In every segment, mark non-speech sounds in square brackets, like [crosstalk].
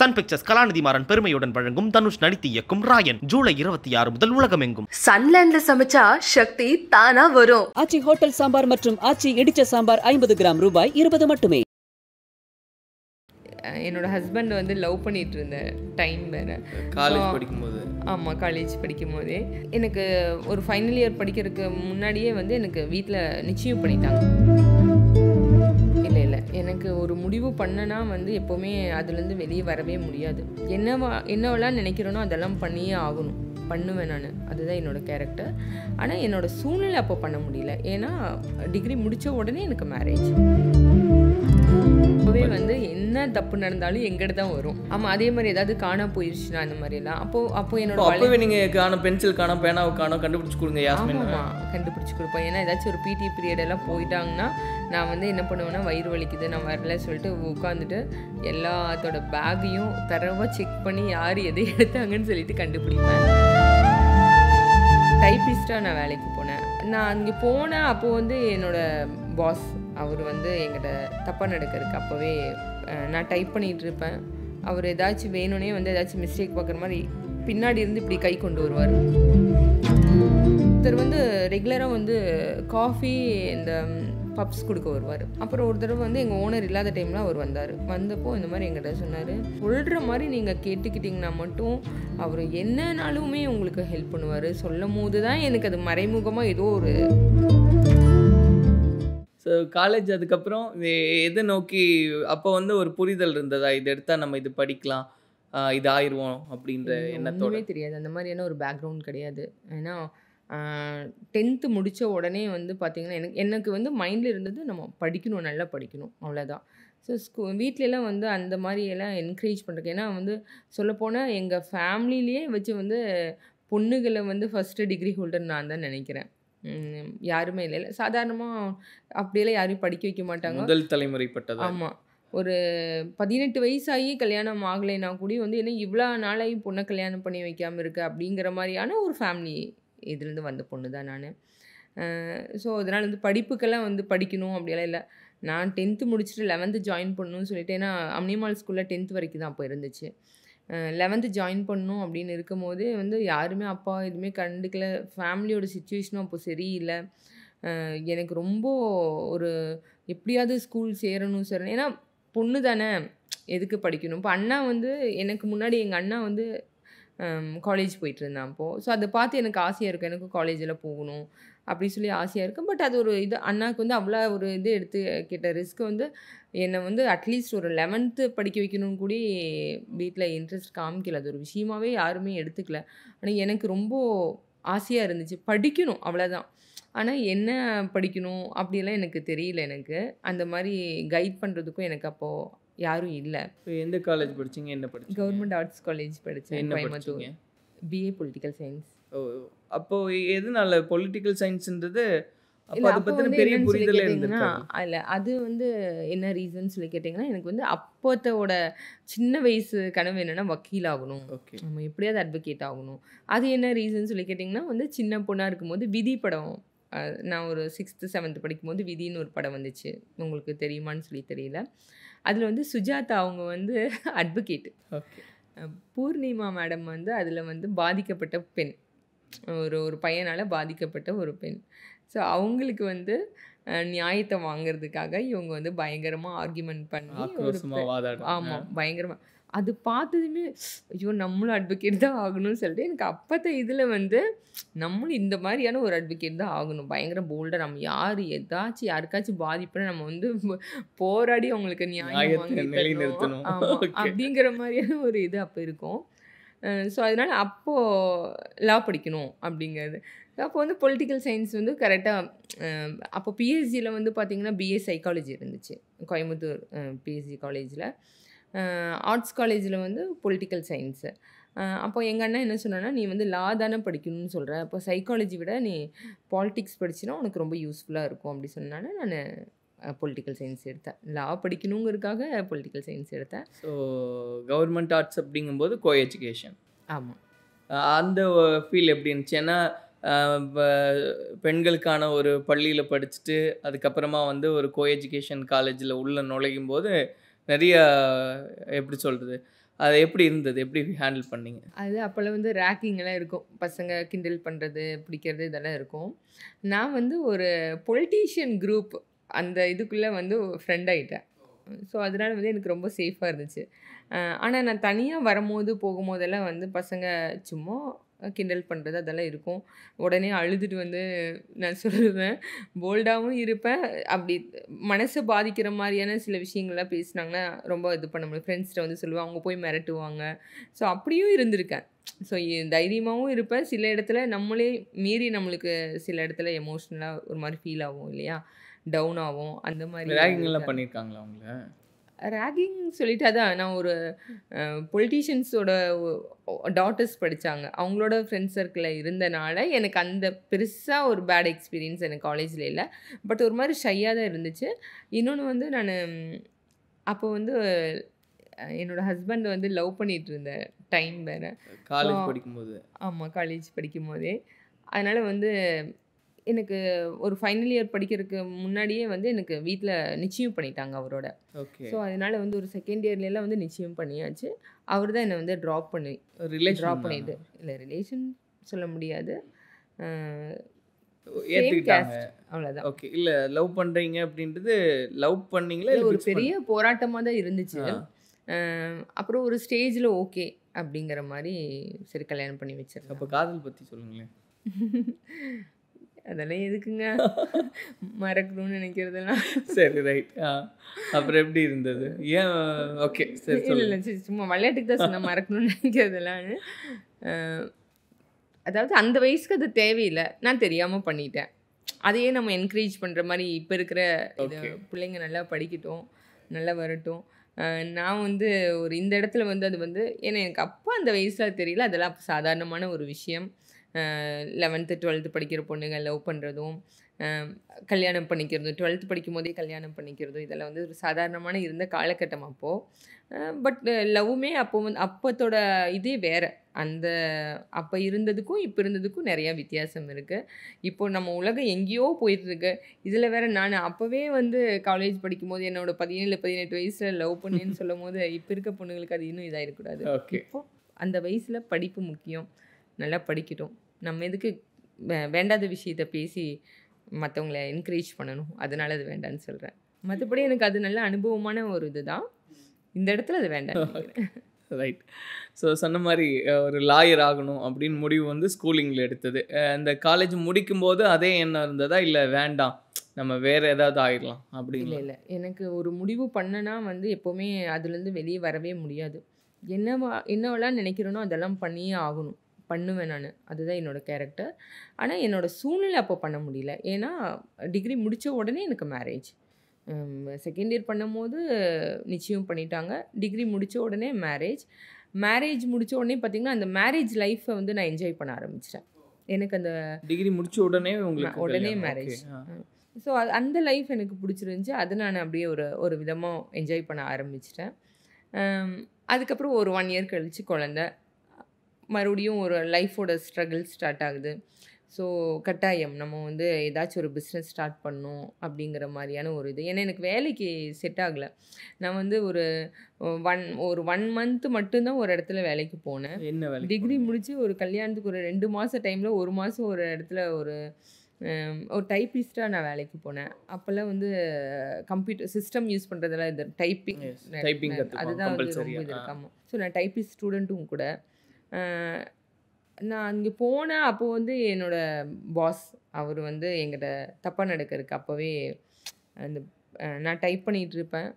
Sun pictures கலாநிதி மாறன் பெருமையுடன் வழங்கும் தனுஷ் நடித்து இயக்கும் ராயன் ஜூலை இருபத்தி ஆறு முதல் உலகமெங்கும் சன்லேண்ட்ல சமைச்சா சக்தி தானா வரும் ஆச்சி ஹோட்டல் சாம்பார் மற்றும் ஆச்சி இடிச்ச சாம்பார் ஐம்பது கிராம் ரூபாய் இருபது மட்டுமே என்னோட ஹஸ்பண்ட் வந்து லவ் பண்ணிட்டு இருந்த டைம் வேற காலேஜ் படிக்கும்போது ஆமாம் காலேஜ் படிக்கும் போதே எனக்கு ஒரு ஃபைனல் இயர் படிக்கிறதுக்கு முன்னாடியே வந்து எனக்கு வீட்டில் நிச்சயம் பண்ணிட்டாங்க எனக்கு ஒரு முடிவு பண்ணனா வந்து எப்போவுமே அதுலேருந்து வெளியே வரவே முடியாது என்னவா என்னவெல்லாம் நினைக்கிறேனோ அதெல்லாம் பண்ணியே ஆகணும் பண்ணுவேன் நான் அதுதான் என்னோடய கேரக்டர் ஆனால் என்னோடய சூழ்நிலை அப்போ பண்ண முடியல ஏன்னா டிகிரி முடித்த உடனே எனக்கு மேரேஜ் இப்போவே வந்து என்ன தப்பு நடந்தாலும் எங்கிட்ட தான் வரும் ஆமாம் அதே மாதிரி ஏதாவது காண போயிடுச்சுன்னா இந்த மாதிரிலாம் அப்போ அப்போ என்னோட அப்பவே நீங்கள் காணும் பென்சில் காணும் பேனாவை காணும் கண்டுபிடிச்சி கொடுங்க யாஸ்மின் கண்டுபிடிச்சி கொடுப்பேன் ஏன்னா ஏதாச்சும் ஒரு பிடி பீரியட் எல்லாம் போயிட்டாங்கன்னா நான் வந்து என்ன பண்ணுவேன்னா வயிறு வலிக்குது நான் வரல சொல்லிட்டு உட்காந்துட்டு எல்லாத்தோட பேக்கையும் தரவாக செக் பண்ணி யார் எதை எடுத்தாங்கன்னு சொல்லிட்டு கண்டுபிடிப்பேன் டைப்பிஸ்ட்டாக நான் வேலைக்கு போனேன் நான் அங்கே போனேன் அப்போது வந்து என்னோடய பாஸ் அவர் வந்து எங்கிட்ட தப்பாக நடக்கிறதுக்கு அப்போவே நான் டைப் பண்ணிகிட்டு இருப்பேன் அவர் ஏதாச்சும் வேணும்னே வந்து ஏதாச்சும் மிஸ்டேக் பார்க்குற மாதிரி பின்னாடி இருந்து இப்படி கை கொண்டு வருவார் ஒருத்தர் வந்து ரெகுலராக வந்து காஃபி இந்த பப்ஸ் கொடுக்க வருவார் அப்புறம் ஒரு தடவை வந்து எங்கள் ஓனர் இல்லாத டைமில் அவர் வந்தார் வந்தப்போ இந்த மாதிரி எங்கிட்ட சொன்னார் சொல்கிற மாதிரி நீங்கள் கேட்டுக்கிட்டிங்கன்னா மட்டும் அவர் என்னனாலுமே உங்களுக்கு ஹெல்ப் பண்ணுவார் சொல்லும் போது தான் எனக்கு அது மறைமுகமாக ஏதோ ஒரு ஸோ காலேஜ் அதுக்கப்புறம் எதை நோக்கி அப்போ வந்து ஒரு புரிதல் இருந்ததா இது எடுத்தால் நம்ம இது படிக்கலாம் இது ஆயிடுவோம் அப்படின்ற எண்ணத்தோடவே தெரியாது அந்த மாதிரியான ஒரு பேக்ரவுண்ட் கிடையாது ஏன்னா டென்த்து முடித்த உடனே வந்து பார்த்திங்கன்னா எனக்கு எனக்கு வந்து மைண்டில் இருந்தது நம்ம படிக்கணும் நல்லா படிக்கணும் அவ்வளோதான் ஸோ ஸ்கூ வீட்டிலலாம் வந்து அந்த மாதிரியெல்லாம் என்கரேஜ் பண்ணுறது ஏன்னா வந்து சொல்லப்போனால் எங்கள் ஃபேமிலிலேயே வச்சு வந்து பொண்ணுகளை வந்து ஃபஸ்ட்டு டிகிரி ஹோல்டர் நான் தான் நினைக்கிறேன் யாருமே இல்லை சாதாரணமாக அப்படியெல்லாம் யாரையும் படிக்க வைக்க மாட்டாங்க முதல் தலைமுறைப்பட்டது ஆமாம் ஒரு பதினெட்டு வயசாகி கல்யாணம் ஆகலைன்னா கூட வந்து என்ன இவ்வளோ நாளையும் பொண்ணை கல்யாணம் பண்ணி வைக்காமல் இருக்கு அப்படிங்கிற மாதிரியான ஒரு ஃபேமிலி இதுலேருந்து வந்த பொண்ணு தான் நான் ஸோ அதனால் வந்து படிப்புக்கெல்லாம் வந்து படிக்கணும் அப்படியெல்லாம் இல்லை நான் டென்த்து முடிச்சுட்டு லெவன்த்து ஜாயின் பண்ணணும்னு சொல்லிட்டு ஏன்னா அம்னிமால் ஸ்கூலில் டென்த் வரைக்கும் தான் அப்போ இருந்துச்சு லெவன்த்து ஜாயின் பண்ணும் அப்படின்னு இருக்கும்போது வந்து யாருமே அப்பா எதுவுமே கண்டுக்கல ஃபேமிலியோட சுச்சுவேஷனும் அப்போது சரியில்லை எனக்கு ரொம்ப ஒரு எப்படியாவது ஸ்கூல் சேரணும் சார் ஏன்னா பொண்ணு தானே எதுக்கு படிக்கணும் இப்போ அண்ணா வந்து எனக்கு முன்னாடி எங்கள் அண்ணா வந்து காலேஜ் போயிட்டு இருந்தான் அப்போது ஸோ அதை பார்த்து எனக்கு ஆசையாக இருக்கும் எனக்கும் காலேஜில் போகணும் அப்படி சொல்லி ஆசையாக இருக்கும் பட் அது ஒரு இது அண்ணாவுக்கு வந்து அவ்வளோ ஒரு இது எடுத்து கிட்ட ரிஸ்க் வந்து என்னை வந்து அட்லீஸ்ட் ஒரு லெவன்த்து படிக்க வைக்கணும்னு கூட வீட்டில் இன்ட்ரெஸ்ட் காமிக்கல அது ஒரு விஷயமாகவே யாருமே எடுத்துக்கல ஆனால் எனக்கு ரொம்ப ஆசையாக இருந்துச்சு படிக்கணும் அவ்வளோதான் ஆனால் என்ன படிக்கணும் அப்படிலாம் எனக்கு தெரியல எனக்கு அந்த மாதிரி கைட் பண்ணுறதுக்கும் எனக்கு அப்போது யாரும் இல்லை எந்த காலேஜ் படிச்சிங்க என்ன படிச்சு கவர்மெண்ட் ஆர்ட்ஸ் காலேஜ் படித்தேன் கோயம்புத்தூர் பிஏ பொலிட்டிக்கல் சயின்ஸ் அப்போது எதுனால பொலிட்டிக்கல் சயின்ஸ்ன்றது இல்லை அப்போ வந்து அது வந்து என்ன ரீசன் சொல்லி கேட்டிங்கன்னா எனக்கு வந்து அப்போத்தோட சின்ன வயசு கனவு என்னென்னா வக்கீல் ஆகணும் நம்ம எப்படியாவது அட்வொகேட் ஆகணும் அது என்ன ரீசன் சொல்லி கேட்டிங்கன்னா வந்து சின்ன பொண்ணாக இருக்கும்போது விதி படம் நான் ஒரு சிக்ஸ்த்து செவன்த்து படிக்கும்போது விதின்னு ஒரு படம் வந்துச்சு உங்களுக்கு தெரியுமான்னு சொல்லி தெரியல அதில் வந்து சுஜாதா அவங்க வந்து அட்வொகேட் [laughs] பூர்ணிமா மேடம் வந்து அதில் வந்து பாதிக்கப்பட்ட பெண் ஒரு ஒரு பையனால் பாதிக்கப்பட்ட ஒரு பெண் ஸோ அவங்களுக்கு வந்து நியாயத்தை வாங்கிறதுக்காக இவங்க வந்து பயங்கரமாக ஆர்கியூமெண்ட் பண்ணி ஆமாம் பயங்கரமாக அது பார்த்ததுமே ஐயோ நம்மளும் அட்வொகேட் தான் ஆகணும்னு சொல்லிட்டு எனக்கு அப்போத்த இதில் வந்து நம்மளும் இந்த மாதிரியான ஒரு அட்வொகேட் தான் ஆகணும் பயங்கர போல்டாக நம்ம யார் ஏதாச்சும் யாருக்காச்சும் பாதிப்புனா நம்ம வந்து போராடி அவங்களுக்கு நியாயம் ஆமாம் [laughs] அப்படிங்கிற மாதிரியான ஒரு இது அப்போ இருக்கும் ஸோ அதனால் அப்போது லா படிக்கணும் அப்படிங்கிறது அப்போ வந்து பொலிட்டிக்கல் சயின்ஸ் வந்து கரெக்டாக அப்போ பிஎஸ்சியில் வந்து பார்த்திங்கன்னா பிஏ சைக்காலஜி இருந்துச்சு கோயம்புத்தூர் பிஎஸ்சி காலேஜில் ஆர்ட்ஸ் காலேஜில் வந்து பொலிட்டிக்கல் சயின்ஸு அப்போ எங்கள் அண்ணா என்ன சொன்னா நீ வந்து லா தானே படிக்கணும்னு சொல்கிற அப்போ சைக்காலஜி விட நீ பாலிட்டிக்ஸ் படிச்சுனா உனக்கு ரொம்ப யூஸ்ஃபுல்லாக இருக்கும் அப்படி சொன்னானே நான் பொலிட்டிக்கல் சயின்ஸ் எடுத்தேன் லா படிக்கணுங்கிறதுக்காக பொலிட்டிக்கல் சயின்ஸ் எடுத்தேன் ஸோ கவர்மெண்ட் ஆர்ட்ஸ் அப்படிங்கும்போது கோ எஜுகேஷன் ஆமாம் அந்த ஃபீல் எப்படி இருந்துச்சு ஏன்னா பெண்களுக்கான ஒரு பள்ளியில் படிச்சுட்டு அதுக்கப்புறமா வந்து ஒரு கோ எஜுகேஷன் காலேஜில் உள்ளே நுழையும் போது நிறைய எப்படி சொல்கிறது அது எப்படி இருந்தது எப்படி ஹேண்டில் பண்ணீங்க அது அப்போல்லாம் வந்து ரேக்கிங்லாம் இருக்கும் பசங்க கிண்டில் பண்ணுறது பிடிக்கிறது இதெல்லாம் இருக்கும் நான் வந்து ஒரு பொலிட்டீஷியன் குரூப் அந்த இதுக்குள்ளே வந்து ஃப்ரெண்ட் ஆகிட்டேன் ஸோ அதனால் வந்து எனக்கு ரொம்ப சேஃபாக இருந்துச்சு ஆனால் நான் தனியாக வரும்போது போகும்போதெல்லாம் வந்து பசங்க சும்மா கிண்டல் பண்ணுறது அதெல்லாம் இருக்கும் உடனே அழுதுட்டு வந்து நான் சொல்லுவேன் போல்டாகவும் இருப்பேன் அப்படி மனசை பாதிக்கிற மாதிரியான சில விஷயங்கள்லாம் பேசினாங்கன்னா ரொம்ப இது பண்ண முடியும் ஃப்ரெண்ட்ஸ்கிட்ட வந்து சொல்லுவேன் அவங்க போய் மிரட்டுவாங்க ஸோ அப்படியும் இருந்திருக்கேன் ஸோ தைரியமாகவும் இருப்பேன் சில இடத்துல நம்மளே மீறி நம்மளுக்கு சில இடத்துல எமோஷ்னலாக ஒரு மாதிரி ஃபீல் ஆகும் இல்லையா டவுன் ஆகும் அந்த மாதிரி ரேகிங்லாம் பண்ணியிருக்காங்களா அவங்கள ரேகிங் சொல்லிட்டு அதான் நான் ஒரு பொலிட்டீஷியன்ஸோட டாட்டர்ஸ் படித்தாங்க அவங்களோட ஃப்ரெண்ட்ஸ் சர்க்கிளில் இருந்தனால எனக்கு அந்த பெருசாக ஒரு பேட் எக்ஸ்பீரியன்ஸ் எனக்கு காலேஜில் இல்லை பட் ஒரு மாதிரி ஷையாக தான் இருந்துச்சு இன்னொன்று வந்து நான் அப்போ வந்து என்னோடய ஹஸ்பண்ட் வந்து லவ் பண்ணிகிட்டு இருந்த டைம் வேறு காலேஜ் படிக்கும்போது ஆமாம் காலேஜ் படிக்கும் போதே அதனால் வந்து எனக்கு ஒரு ஃபைனல் இயர் படிக்கிறதுக்கு முன்னாடியே வந்து எனக்கு வீட்டில் நிச்சயம் பண்ணிட்டாங்க அவரோட ஓகே ஸோ அதனால் வந்து ஒரு செகண்ட் இயர்லலாம் வந்து நிச்சயம் பண்ணியாச்சு அவர் தான் என்னை வந்து ட்ராப் பண்ணி ட்ராப் பண்ணிது இல்லை ரிலேஷன் சொல்ல முடியாது அவ்வளோதான் ஓகே இல்லை லவ் பண்ணுறீங்க அப்படின்றது லவ் ஒரு பெரிய போராட்டமாக தான் இருந்துச்சு அப்புறம் ஒரு ஸ்டேஜில் ஓகே அப்படிங்கிற மாதிரி சரி கல்யாணம் பண்ணி வச்சிருக்கேன் அப்போ காதல் பற்றி சொல்லுங்களேன் [laughs] அதெல்லாம் எதுக்குங்க மறக்கணும்னு நினைக்கிறதெல்லாம் சரி ரைட் அப்புறம் எப்படி இருந்தது ஏன் ஓகே சரி சரி சும்மா விளையாட்டுக்கு தான் சொன்ன மறக்கணும்னு நினைக்கிறதெல்லாம் அதாவது அந்த வயசுக்கு அது தேவையில்லை நான் தெரியாமல் பண்ணிட்டேன் அதையே நம்ம என்கரேஜ் பண்ணுற மாதிரி இப்போ இருக்கிற பிள்ளைங்க நல்லா படிக்கட்டும் நல்லா வரட்டும் நான் வந்து ஒரு இந்த இடத்துல வந்து அது வந்து ஏன்னா எனக்கு அப்போ அந்த வயசில் தெரியல அதெல்லாம் சாதாரணமான ஒரு விஷயம் லெவன்த்து டுவெல்த்து படிக்கிற பொண்ணுங்க லவ் பண்ணுறதும் கல்யாணம் பண்ணிக்கிறதும் டுவெல்த்து படிக்கும் போதே கல்யாணம் பண்ணிக்கிறதும் இதெல்லாம் வந்து ஒரு சாதாரணமான இருந்த காலகட்டம் அப்போது பட் லவ்வுமே அப்போ வந்து அப்பத்தோட இதே வேறு அந்த அப்போ இருந்ததுக்கும் இப்போ இருந்ததுக்கும் நிறையா வித்தியாசம் இருக்குது இப்போது நம்ம உலகம் எங்கேயோ போயிட்டுருக்கு இதில் வேறு நான் அப்போவே வந்து காலேஜ் படிக்கும்போது என்னோட பதினேழு பதினெட்டு வயசில் லவ் பண்ணேன்னு [laughs] சொல்லும் போது இப்போ இருக்க பொண்ணுங்களுக்கு அது இன்னும் இதாக இருக்கக்கூடாது இப்போ அந்த வயசில் படிப்பு முக்கியம் நல்லா படிக்கட்டும் நம்ம எதுக்கு வேண்டாத விஷயத்த பேசி மற்றவங்கள என்கரேஜ் பண்ணணும் அதனால் அது வேண்டான்னு சொல்கிறேன் மற்றபடி எனக்கு அது நல்ல அனுபவமான ஒரு இதுதான் இந்த இடத்துல அது வேண்டாம் ரைட் ஸோ சொன்ன மாதிரி ஒரு லாயர் ஆகணும் அப்படின்னு முடிவு வந்து ஸ்கூலிங்கில் எடுத்தது இந்த காலேஜ் முடிக்கும்போது அதே எண்ணம் இருந்ததா இல்லை வேண்டாம் நம்ம வேறு ஏதாவது ஆயிடலாம் அப்படின்னு இல்லை இல்லை எனக்கு ஒரு முடிவு பண்ணனா வந்து எப்போவுமே அதுலேருந்து வெளியே வரவே முடியாது என்னவா என்னவெல்லாம் நினைக்கிறேனோ அதெல்லாம் பண்ணியே ஆகணும் பண்ணுவேன் நான் அதுதான் என்னோடய கேரக்டர் ஆனால் என்னோடய சூழ்நிலை அப்போ பண்ண முடியல ஏன்னா டிகிரி முடித்த உடனே எனக்கு மேரேஜ் செகண்ட் இயர் பண்ணும்போது நிச்சயம் பண்ணிட்டாங்க டிகிரி முடித்த உடனே மேரேஜ் மேரேஜ் முடித்த உடனே பார்த்திங்கன்னா அந்த மேரேஜ் லைஃப்பை வந்து நான் என்ஜாய் பண்ண ஆரம்பிச்சிட்டேன் எனக்கு அந்த டிகிரி முடித்த உடனே உங்களுக்கு உடனே மேரேஜ் ஸோ அந்த லைஃப் எனக்கு பிடிச்சிருந்துச்சி அதை நான் அப்படியே ஒரு ஒரு விதமாக என்ஜாய் பண்ண ஆரம்பிச்சிட்டேன் அதுக்கப்புறம் ஒரு ஒன் இயர் கழித்து குழந்த மறுபடியும் ஒரு லைஃபோட ஸ்ட்ரகிள் ஸ்டார்ட் ஆகுது ஸோ கட்டாயம் நம்ம வந்து ஏதாச்சும் ஒரு பிஸ்னஸ் ஸ்டார்ட் பண்ணும் அப்படிங்கிற மாதிரியான ஒரு இது ஏன்னா எனக்கு வேலைக்கு செட் ஆகலை நான் வந்து ஒரு ஒன் ஒரு ஒன் மந்த்து மட்டும்தான் ஒரு இடத்துல வேலைக்கு போனேன் என்ன வேலை டிகிரி முடித்து ஒரு கல்யாணத்துக்கு ஒரு ரெண்டு மாதம் டைமில் ஒரு மாதம் ஒரு இடத்துல ஒரு ஒரு டைப்பிஸ்டாக நான் வேலைக்கு போனேன் அப்போல்லாம் வந்து கம்ப்யூட்டர் சிஸ்டம் யூஸ் பண்ணுறதெல்லாம் இது டைப்பிங் டைப்பிங் அதுதான் வந்து ரொம்ப இது இருக்காமல் ஸோ நான் டைப்பிஸ்ட் ஸ்டூடெண்ட்டும் கூட நான் அங்கே போனேன் அப்போது வந்து என்னோடய பாஸ் அவர் வந்து எங்கிட்ட தப்பாக நடக்கிறதுக்கு அப்போவே அந்த நான் டைப் பண்ணிகிட்ருப்பேன்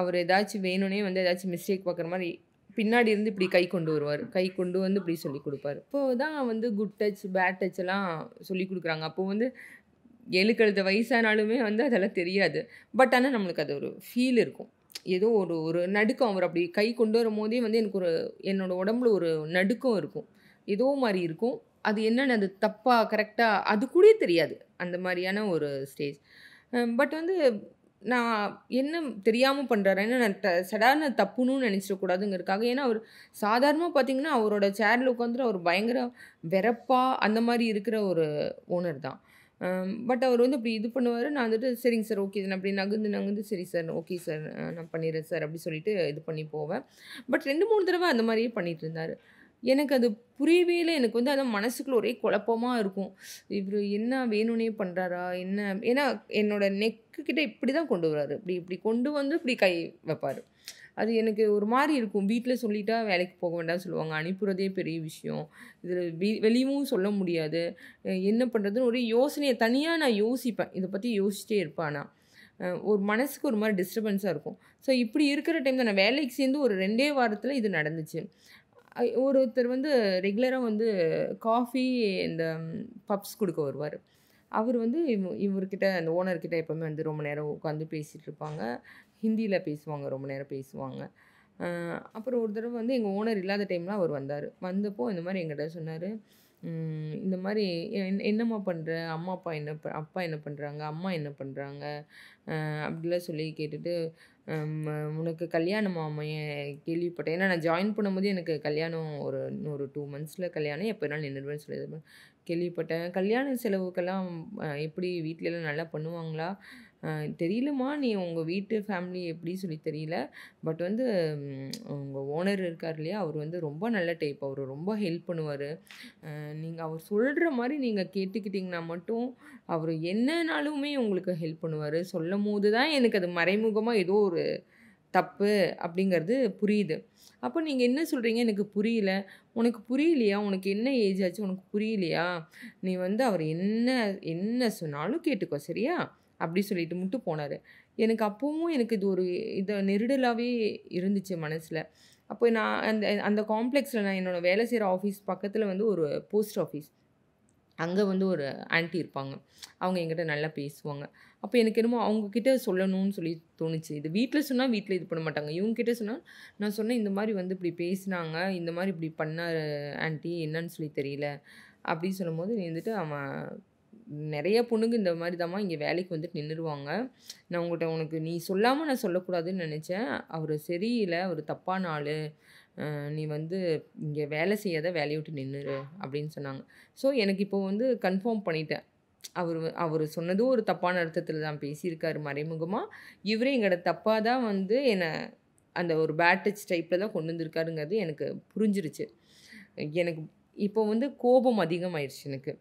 அவர் ஏதாச்சும் வேணும்னே வந்து ஏதாச்சும் மிஸ்டேக் பார்க்குற மாதிரி பின்னாடி இருந்து இப்படி கை கொண்டு வருவார் கை கொண்டு வந்து இப்படி சொல்லி கொடுப்பாரு இப்போது தான் வந்து குட் டச் பேட் டச் எல்லாம் சொல்லி கொடுக்குறாங்க அப்போது வந்து எழுக்கழுத்த வயசானாலுமே வந்து அதெல்லாம் தெரியாது பட் ஆனால் நம்மளுக்கு அது ஒரு ஃபீல் இருக்கும் ஏதோ ஒரு ஒரு நடுக்கம் அவர் அப்படி கை கொண்டு வரும் போதே வந்து எனக்கு ஒரு என்னோடய உடம்புல ஒரு நடுக்கம் இருக்கும் ஏதோ மாதிரி இருக்கும் அது என்னென்னு அது தப்பாக கரெக்டாக அது கூட தெரியாது அந்த மாதிரியான ஒரு ஸ்டேஜ் பட் வந்து நான் என்ன தெரியாமல் பண்ணுறாருன்னு நான் சடாரண தப்புணுன்னு நினச்சிடக்கூடாதுங்கிறதுக்காக ஏன்னா அவர் சாதாரணமாக பார்த்தீங்கன்னா அவரோட சேரில் உட்காந்துட்டு அவர் பயங்கர வெறப்பாக அந்த மாதிரி இருக்கிற ஒரு ஓனர் தான் பட் அவர் வந்து அப்படி இது பண்ணுவார் நான் வந்துட்டு சரிங்க சார் ஓகே நான் அப்படி நகுந்து நகுந்து சரி சார் ஓகே சார் நான் பண்ணிடுறேன் சார் அப்படி சொல்லிட்டு இது பண்ணி போவேன் பட் ரெண்டு மூணு தடவை அந்த மாதிரியே பண்ணிகிட்டு இருந்தார் எனக்கு அது புரியவே இல்லை எனக்கு வந்து அது மனசுக்குள்ள ஒரே குழப்பமாக இருக்கும் இவர் என்ன வேணும்னே பண்ணுறாரா என்ன ஏன்னா என்னோடய நெக்கு கிட்டே இப்படி தான் கொண்டு வர்றாரு இப்படி இப்படி கொண்டு வந்து இப்படி கை வைப்பார் அது எனக்கு ஒரு மாதிரி இருக்கும் வீட்டில் சொல்லிட்டா வேலைக்கு போக வேண்டாம்னு சொல்லுவாங்க அனுப்புகிறதே பெரிய விஷயம் இதில் வெளியவும் சொல்ல முடியாது என்ன பண்ணுறதுன்னு ஒரு யோசனையை தனியாக நான் யோசிப்பேன் இதை பற்றி யோசிச்சிட்டே இருப்பேன் ஒரு மனசுக்கு ஒரு மாதிரி டிஸ்டர்பன்ஸாக இருக்கும் ஸோ இப்படி இருக்கிற டைமில் நான் வேலைக்கு சேர்ந்து ஒரு ரெண்டே வாரத்தில் இது நடந்துச்சு ஒருத்தர் வந்து ரெகுலராக வந்து காஃபி இந்த பப்ஸ் கொடுக்க வருவார் அவர் வந்து இவ் இவர்கிட்ட அந்த ஓனர்கிட்ட எப்போவுமே வந்து ரொம்ப நேரம் உட்காந்து பேசிகிட்டு இருப்பாங்க ஹிந்தியில் பேசுவாங்க ரொம்ப நேரம் பேசுவாங்க அப்புறம் ஒரு தடவை வந்து எங்கள் ஓனர் இல்லாத டைம்லாம் அவர் வந்தார் வந்தப்போ இந்த மாதிரி எங்கிட்ட சொன்னார் இந்த மாதிரி என்னம்மா பண்ணுற அம்மா அப்பா என்ன ப அப்பா என்ன பண்ணுறாங்க அம்மா என்ன பண்ணுறாங்க அப்படிலாம் சொல்லி கேட்டுட்டு உனக்கு கல்யாணம் மாமைய கேள்விப்பட்டேன் ஏன்னா நான் ஜாயின் பண்ணும்போது எனக்கு கல்யாணம் ஒரு ஒரு டூ மந்த்ஸில் கல்யாணம் எப்போ நாள் நின்றுவேன்னு சொல்லி கேள்விப்பட்டேன் கல்யாண செலவுக்கெல்லாம் எப்படி வீட்டிலலாம் நல்லா பண்ணுவாங்களா தெரியலமா நீ உங்கள் வீட்டு ஃபேமிலி எப்படி சொல்லி தெரியல பட் வந்து உங்கள் ஓனர் இருக்கார் இல்லையா அவர் வந்து ரொம்ப நல்ல டைப் அவர் ரொம்ப ஹெல்ப் பண்ணுவார் நீங்கள் அவர் சொல்கிற மாதிரி நீங்கள் கேட்டுக்கிட்டிங்கன்னா மட்டும் அவர் என்னனாலுமே உங்களுக்கு ஹெல்ப் பண்ணுவார் சொல்லும் போது தான் எனக்கு அது மறைமுகமாக ஏதோ ஒரு தப்பு அப்படிங்கிறது புரியுது அப்போ நீங்கள் என்ன சொல்கிறீங்க எனக்கு புரியல உனக்கு புரியலையா உனக்கு என்ன ஏஜ் ஆச்சு உனக்கு புரியலையா நீ வந்து அவர் என்ன என்ன சொன்னாலும் கேட்டுக்கோ சரியா அப்படி சொல்லிட்டு மட்டும் போனார் எனக்கு அப்போவும் எனக்கு இது ஒரு இதை நெருடலாகவே இருந்துச்சு மனசில் அப்போ நான் அந்த அந்த காம்ப்ளெக்ஸில் நான் என்னோடய வேலை செய்கிற ஆஃபீஸ் பக்கத்தில் வந்து ஒரு போஸ்ட் ஆஃபீஸ் அங்கே வந்து ஒரு ஆன்ட்டி இருப்பாங்க அவங்க எங்கிட்ட நல்லா பேசுவாங்க அப்போ எனக்கு என்னமோ அவங்கக்கிட்ட சொல்லணும்னு சொல்லி தோணுச்சு இது வீட்டில் சொன்னால் வீட்டில் இது பண்ண மாட்டாங்க இவங்ககிட்ட சொன்னால் நான் சொன்னேன் இந்த மாதிரி வந்து இப்படி பேசினாங்க இந்த மாதிரி இப்படி பண்ணார் ஆன்ட்டி என்னன்னு சொல்லி தெரியல அப்படின்னு சொல்லும்போது நீ வந்துட்டு அவன் நிறைய பொண்ணுங்க இந்த மாதிரி தான் இங்கே வேலைக்கு வந்துட்டு நின்றுடுவாங்க நான் உங்கள்கிட்ட உனக்கு நீ சொல்லாமல் நான் சொல்லக்கூடாதுன்னு நினச்சேன் அவர் சரியில்லை அவர் தப்பான ஆள் நீ வந்து இங்கே வேலை செய்யாத வேலையை விட்டு நின்றுரு அப்படின்னு சொன்னாங்க ஸோ எனக்கு இப்போ வந்து கன்ஃபார்ம் பண்ணிட்டேன் அவர் அவர் சொன்னதும் ஒரு தப்பான அர்த்தத்தில் தான் பேசியிருக்காரு மறைமுகமாக இவரே எங்களோட தப்பாக தான் வந்து என்னை அந்த ஒரு பேட்டச் டைப்பில் தான் கொண்டு வந்திருக்காருங்கிறது எனக்கு புரிஞ்சிருச்சு எனக்கு இப்போ வந்து கோபம் அதிகமாயிடுச்சு எனக்கு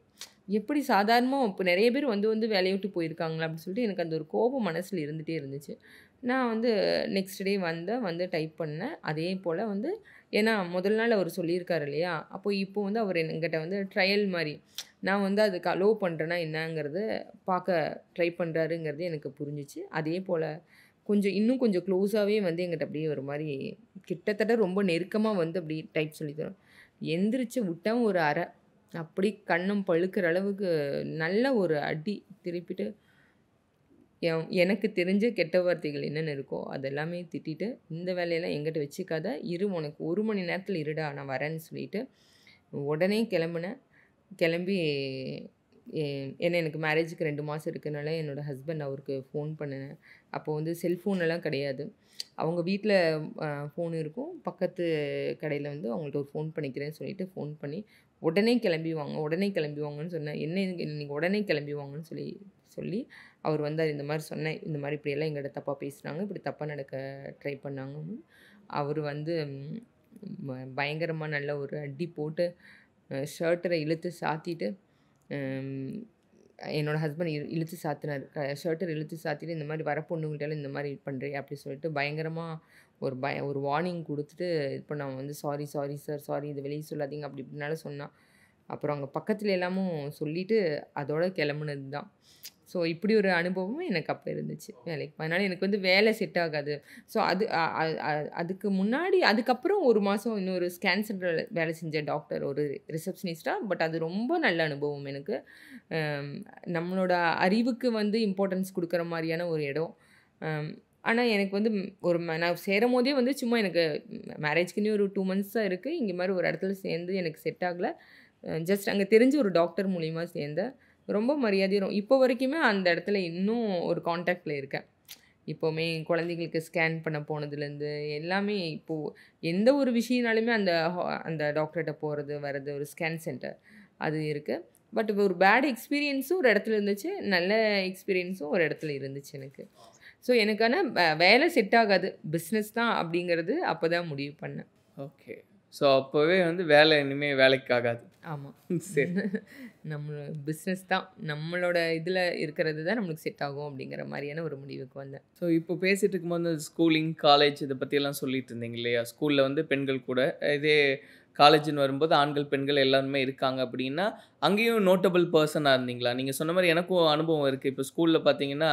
எப்படி சாதாரணமாக இப்போ நிறைய பேர் வந்து வந்து விட்டு போயிருக்காங்களா அப்படின்னு சொல்லிட்டு எனக்கு அந்த ஒரு கோபம் மனசில் இருந்துகிட்டே இருந்துச்சு நான் வந்து நெக்ஸ்ட் டே வந்தேன் வந்து டைப் பண்ணேன் அதே போல் வந்து ஏன்னா முதல் நாள் அவர் சொல்லியிருக்காரு இல்லையா அப்போ இப்போ வந்து அவர் என்கிட்ட வந்து ட்ரையல் மாதிரி நான் வந்து அதுக்கு அலோவ் பண்ணுறேன்னா என்னங்கிறது பார்க்க ட்ரை பண்ணுறாருங்கிறது எனக்கு புரிஞ்சிச்சு அதே போல் கொஞ்சம் இன்னும் கொஞ்சம் க்ளோஸாகவே வந்து எங்கிட்ட அப்படியே ஒரு மாதிரி கிட்டத்தட்ட ரொம்ப நெருக்கமாக வந்து அப்படி டைப் சொல்லி தரும் எந்திரிச்சு விட்டேன் ஒரு அறை அப்படி கண்ணும் பழுக்கிற அளவுக்கு நல்ல ஒரு அடி திருப்பிட்டு எனக்கு தெரிஞ்ச கெட்ட வார்த்தைகள் என்னென்ன இருக்கோ அதெல்லாமே திட்டிட்டு இந்த வேலையெல்லாம் எங்கிட்ட வச்சுக்காத இரு உனக்கு ஒரு மணி நேரத்தில் இருடா நான் வரேன்னு சொல்லிட்டு உடனே கிளம்புனேன் கிளம்பி ஏன்னா எனக்கு மேரேஜுக்கு ரெண்டு மாதம் இருக்கிறனால என்னோடய ஹஸ்பண்ட் அவருக்கு ஃபோன் பண்ணினேன் அப்போ வந்து செல்ஃபோனெல்லாம் கிடையாது அவங்க வீட்டில் ஃபோன் இருக்கும் பக்கத்து கடையில் வந்து அவங்கள்ட்ட ஒரு ஃபோன் பண்ணிக்கிறேன்னு சொல்லிவிட்டு ஃபோன் பண்ணி உடனே கிளம்பி வாங்க உடனே கிளம்பி வாங்கன்னு சொன்னேன் என்ன நீங்கள் உடனே கிளம்பி வாங்கன்னு சொல்லி சொல்லி அவர் வந்தார் இந்த மாதிரி சொன்னேன் இந்த மாதிரி இப்படியெல்லாம் எங்கள்கிட்ட தப்பாக பேசுனாங்க இப்படி தப்பாக நடக்க ட்ரை பண்ணாங்க அவர் வந்து பயங்கரமாக நல்ல ஒரு அடி போட்டு ஷர்ட்டரை இழுத்து சாத்திட்டு என்னோடய ஹஸ்பண்ட் இழுத்து சாத்தினார் ஷர்ட்டர் இழுத்து சாத்திட்டு இந்த மாதிரி வர பொண்ணுங்கள்ட்டாலும் இந்த மாதிரி பண்ணுறேன் அப்படி சொல்லிட்டு பயங்கரமாக ஒரு பய ஒரு வார்னிங் கொடுத்துட்டு இப்போ நான் வந்து சாரி சாரி சார் சாரி இது வெளியே சொல்லாதீங்க அப்படி இப்படினால சொன்னான் அப்புறம் அங்கே பக்கத்தில் எல்லாமும் சொல்லிவிட்டு அதோட கிளம்புனது தான் ஸோ இப்படி ஒரு அனுபவமும் எனக்கு அப்போ இருந்துச்சு வேலைக்கு அதனால் எனக்கு வந்து வேலை செட் ஆகாது ஸோ அது அதுக்கு முன்னாடி அதுக்கப்புறம் ஒரு மாதம் இன்னொரு ஸ்கேன் சென்டர் வேலை செஞ்ச டாக்டர் ஒரு ரிசப்ஷனிஸ்டாக பட் அது ரொம்ப நல்ல அனுபவம் எனக்கு நம்மளோட அறிவுக்கு வந்து இம்பார்ட்டன்ஸ் கொடுக்குற மாதிரியான ஒரு இடம் ஆனால் எனக்கு வந்து ஒரு நான் சேரும் போதே வந்து சும்மா எனக்கு மேரேஜ்க்குன்னே ஒரு டூ மந்த்ஸ் தான் இருக்குது இங்கே மாதிரி ஒரு இடத்துல சேர்ந்து எனக்கு செட் ஆகலை ஜஸ்ட் அங்கே தெரிஞ்ச ஒரு டாக்டர் மூலிமா சேர்ந்தேன் ரொம்ப மரியாதை வரும் இப்போ வரைக்குமே அந்த இடத்துல இன்னும் ஒரு காண்டாக்டில் இருக்கேன் இப்போவுமே குழந்தைங்களுக்கு ஸ்கேன் பண்ண போனதுலேருந்து எல்லாமே இப்போது எந்த ஒரு விஷயனாலுமே அந்த அந்த டாக்டர்கிட்ட போகிறது வர்றது ஒரு ஸ்கேன் சென்டர் அது இருக்குது பட் ஒரு பேட் எக்ஸ்பீரியன்ஸும் ஒரு இடத்துல இருந்துச்சு நல்ல எக்ஸ்பீரியன்ஸும் ஒரு இடத்துல இருந்துச்சு எனக்கு ஸோ எனக்கான வேலை செட் ஆகாது பிஸ்னஸ் தான் அப்படிங்கிறது அப்போ தான் முடிவு பண்ணேன் ஓகே ஸோ அப்போவே வந்து வேலை இனிமேல் வேலைக்கு ஆகாது ஆமாம் சரி [laughs] நம்மளோட பிஸ்னஸ் தான் நம்மளோட இதில் இருக்கிறது தான் நம்மளுக்கு செட் ஆகும் அப்படிங்கிற மாதிரியான ஒரு முடிவுக்கு வந்தேன் ஸோ இப்போ பேசிகிட்டு இருக்கும்போது ஸ்கூலிங் காலேஜ் இதை பற்றியெல்லாம் சொல்லிட்டு இருந்தீங்க இல்லையா ஸ்கூலில் வந்து பெண்கள் கூட இதே காலேஜ்னு வரும்போது ஆண்கள் பெண்கள் எல்லாருமே இருக்காங்க அப்படின்னா அங்கேயும் நோட்டபிள் பர்சனாக இருந்தீங்களா நீங்கள் சொன்ன மாதிரி எனக்கும் அனுபவம் இருக்குது இப்போ ஸ்கூலில் பார்த்தீங்கன்னா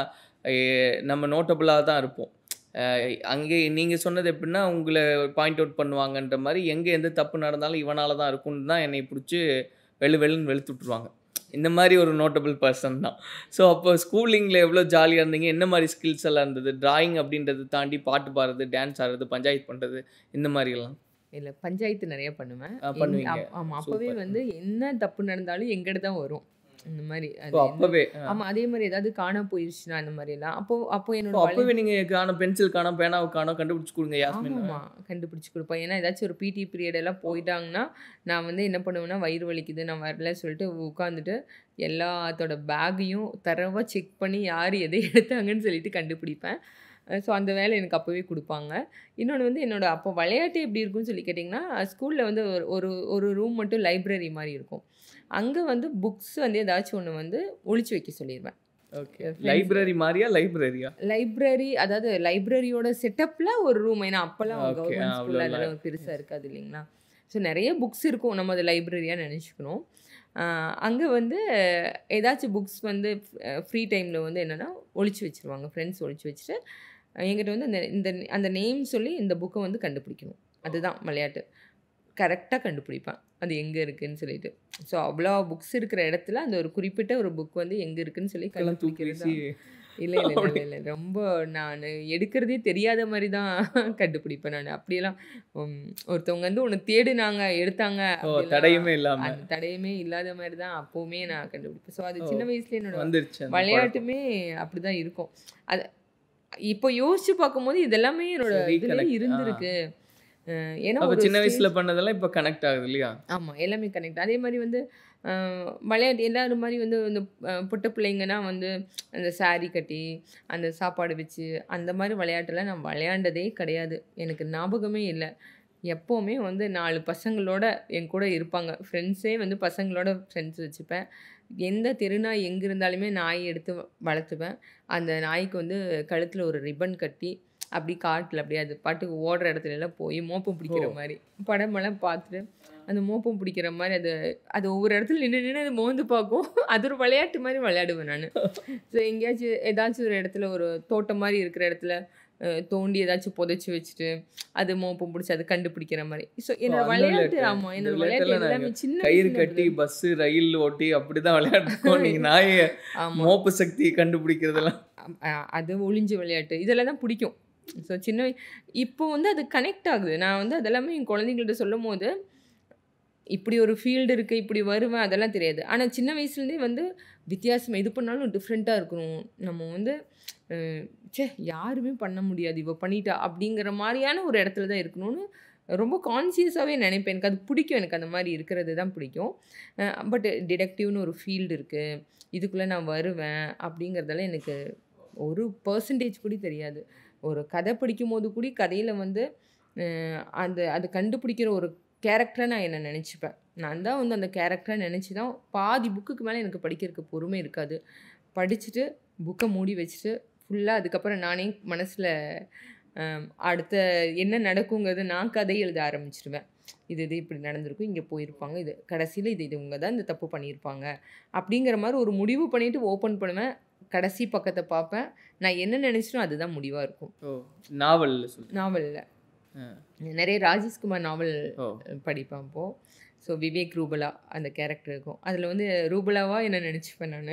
நம்ம நோட்டபுளாக தான் இருப்போம் அங்கே நீங்கள் சொன்னது எப்படின்னா உங்களை பாயிண்ட் அவுட் பண்ணுவாங்கன்ற மாதிரி எங்கே எந்த தப்பு நடந்தாலும் இவனால் தான் இருக்கும்னு தான் என்னை பிடிச்சி வெளு வெளுன்னு வெளுத்து விட்ருவாங்க இந்த மாதிரி ஒரு நோட்டபிள் பர்சன் தான் ஸோ அப்போ ஸ்கூலிங்கில் எவ்வளோ ஜாலியாக இருந்தீங்க என்ன மாதிரி ஸ்கில்ஸ் எல்லாம் இருந்தது ட்ராயிங் அப்படின்றத தாண்டி பாட்டு பாடுறது டான்ஸ் ஆடுறது பஞ்சாயத்து பண்ணுறது இந்த மாதிரிலாம் இல்லை பஞ்சாயத்து நிறைய பண்ணுவேன் ஆமாம் அப்போவே வந்து என்ன தப்பு நடந்தாலும் எங்கிட்ட தான் வரும் இந்த மாதிரி அப்பவே ஆமா அதே மாதிரி ஏதாவது காண போயிருச்சுன்னா இந்த மாதிரி எல்லாம் அப்போ அப்போ என்னோட அப்பவே நீங்க காண பென்சில் காணோம் பேனாவை காணோம் கண்டுபிடிச்சு கொடுங்க யாஸ்மின் ஆமா கண்டுபிடிச்சு கொடுப்பேன் ஏன்னா ஏதாச்சும் ஒரு பிடி பீரியட் எல்லாம் போயிட்டாங்கன்னா நான் வந்து என்ன பண்ணுவேன்னா வயிறு வலிக்குது நான் வரல சொல்லிட்டு உட்காந்துட்டு எல்லாத்தோட பேக்கையும் தரவாக செக் பண்ணி யார் எதை எடுத்தாங்கன்னு சொல்லிட்டு கண்டுபிடிப்பேன் ஸோ அந்த வேலை எனக்கு அப்போவே கொடுப்பாங்க இன்னொன்று வந்து என்னோடய அப்போ விளையாட்டு எப்படி இருக்கும்னு சொல்லி கேட்டிங்கன்னா ஸ்கூலில் வந்து ஒரு ஒரு ரூம் மட்டும் லைப்ரரி மாதிரி இருக்கும் அங்கே வந்து புக்ஸ் வந்து ஏதாச்சும் ஒன்று வந்து ஒழிச்சு வைக்க சொல்லிடுவேன் ஓகே லைப்ரரி மாதிரியா லைப்ரரியா லைப்ரரி அதாவது லைப்ரரியோட செட்டப்பில் ஒரு ரூம் ஏன்னா அப்போல்லாம் கவர்மெண்ட் ஸ்கூலில் அதெல்லாம் பெருசாக இருக்காது இல்லைங்களா ஸோ நிறைய புக்ஸ் இருக்கும் நம்ம அது லைப்ரரியாக நினச்சிக்கணும் அங்கே வந்து ஏதாச்சும் புக்ஸ் வந்து ஃப்ரீ டைமில் வந்து என்னென்னா ஒழிச்சு வச்சுருவாங்க ஃப்ரெண்ட்ஸ் ஒழிச்சு வச்சுட்டு எங்கிட்ட வந்து அந்த இந்த அந்த நேம் சொல்லி இந்த புக்கை வந்து கண்டுபிடிக்கணும் அதுதான் விளையாட்டு கரெக்டாக கண்டுபிடிப்பான் அது எங்கே இருக்குதுன்னு சொல்லிட்டு ஸோ அவ்வளோ புக்ஸ் இருக்கிற இடத்துல அந்த ஒரு குறிப்பிட்ட ஒரு புக் வந்து எங்கே இருக்குதுன்னு சொல்லி கண்டுபிடிக்கிறது இல்லை இல்லை இல்லை இல்லை ரொம்ப நான் எடுக்கிறதே தெரியாத மாதிரி தான் கண்டுபிடிப்பேன் நான் அப்படியெல்லாம் ஒருத்தவங்க வந்து ஒன்று தேடுனாங்க எடுத்தாங்க தடையுமே இல்லாம அந்த தடையுமே இல்லாத மாதிரி தான் அப்போவுமே நான் கண்டுபிடிப்பேன் ஸோ அது சின்ன வயசுல என்னோட விளையாட்டுமே அப்படிதான் இருக்கும் அது இப்போ யோசிச்சு பார்க்கும்போது இதெல்லாமே என்னோட இதுல இருந்திருக்கு ஏன்னா சின்ன வயசில் பண்ணதெல்லாம் இப்போ கனெக்ட் ஆகுது இல்லையா ஆமாம் எல்லாமே கனெக்ட் அதே மாதிரி வந்து விளையாட்டு எல்லாரும் மாதிரி வந்து இந்த புட்ட பிள்ளைங்கன்னா வந்து அந்த சாரி கட்டி அந்த சாப்பாடு வச்சு அந்த மாதிரி விளையாட்டெல்லாம் நான் விளையாண்டதே கிடையாது எனக்கு ஞாபகமே இல்லை எப்போவுமே வந்து நாலு பசங்களோட என் கூட இருப்பாங்க ஃப்ரெண்ட்ஸே வந்து பசங்களோட ஃப்ரெண்ட்ஸ் வச்சுப்பேன் எந்த தெருநாய் எங்கே இருந்தாலுமே நாய் எடுத்து வளர்த்துவேன் அந்த நாய்க்கு வந்து கழுத்தில் ஒரு ரிப்பன் கட்டி அப்படி காட்டில் அப்படியே அது பாட்டுக்கு ஓடுற இடத்துல போய் மோப்பம் பிடிக்கிற மாதிரி படமெல்லாம் பார்த்துட்டு அந்த மோப்பம் பிடிக்கிற மாதிரி அது அது ஒவ்வொரு இடத்துல நின்று நின்று அது மோந்து பார்க்கும் அது ஒரு விளையாட்டு மாதிரி விளையாடுவேன் நான் ஸோ எங்கேயாச்சும் ஏதாச்சும் ஒரு இடத்துல ஒரு தோட்டம் மாதிரி இருக்கிற இடத்துல தோண்டி ஏதாச்சும் புதைச்சி வச்சுட்டு அது மோப்பம் பிடிச்சி அது கண்டுபிடிக்கிற மாதிரி ஸோ என்னோட விளையாட்டு ஆமா என்னோட விளையாட்டு எல்லாமே சின்ன கயிறு கட்டி பஸ் ரயில் ஓட்டி அப்படிதான் விளையாடுறோம் நீங்க நாய மோப்பு சக்தியை கண்டுபிடிக்கிறதெல்லாம் அது ஒளிஞ்சு விளையாட்டு இதெல்லாம் தான் பிடிக்கும் ஸோ சின்ன இப்போ வந்து அது கனெக்ட் ஆகுது நான் வந்து அதெல்லாமே என் குழந்தைங்கள்ட்ட சொல்லும் போது இப்படி ஒரு ஃபீல்டு இருக்குது இப்படி வருவேன் அதெல்லாம் தெரியாது ஆனால் சின்ன வயசுலேருந்தே வந்து வித்தியாசம் எது பண்ணாலும் டிஃப்ரெண்ட்டாக இருக்கணும் நம்ம வந்து சே யாருமே பண்ண முடியாது இவள் பண்ணிட்டா அப்படிங்கிற மாதிரியான ஒரு இடத்துல தான் இருக்கணும்னு ரொம்ப கான்சியஸாகவே நினைப்பேன் எனக்கு அது பிடிக்கும் எனக்கு அந்த மாதிரி இருக்கிறது தான் பிடிக்கும் பட் டிடெக்டிவ்னு ஒரு ஃபீல்டு இருக்குது இதுக்குள்ளே நான் வருவேன் அப்படிங்கிறதெல்லாம் எனக்கு ஒரு பர்சன்டேஜ் கூட தெரியாது ஒரு கதை படிக்கும் போது கூட கதையில் வந்து அந்த அது கண்டுபிடிக்கிற ஒரு கேரக்டரை நான் என்னை நினச்சிப்பேன் நான் தான் வந்து அந்த கேரக்டரை நினச்சி தான் பாதி புக்குக்கு மேலே எனக்கு படிக்கிறதுக்கு பொறுமை இருக்காது படிச்சுட்டு புக்கை மூடி வச்சுட்டு ஃபுல்லாக அதுக்கப்புறம் நானே மனசில் அடுத்த என்ன நடக்குங்கிறது நான் கதை எழுத ஆரம்பிச்சிருவேன் இது இது இப்படி நடந்திருக்கும் இங்கே போயிருப்பாங்க இது கடைசியில் இது இது இவங்க தான் இந்த தப்பு பண்ணியிருப்பாங்க அப்படிங்கிற மாதிரி ஒரு முடிவு பண்ணிவிட்டு ஓப்பன் பண்ணுவேன் கடைசி பக்கத்தை பார்ப்பேன் நான் என்ன நினச்சினோ அதுதான் முடிவாக இருக்கும் நாவலில் நாவலில் நிறைய ராஜேஷ்குமார் நாவல் படிப்பேன் போ ஸோ விவேக் ரூபலா அந்த கேரக்டர் இருக்கும் அதில் வந்து ரூபலாவாக என்ன நினச்சிப்பேன் நான்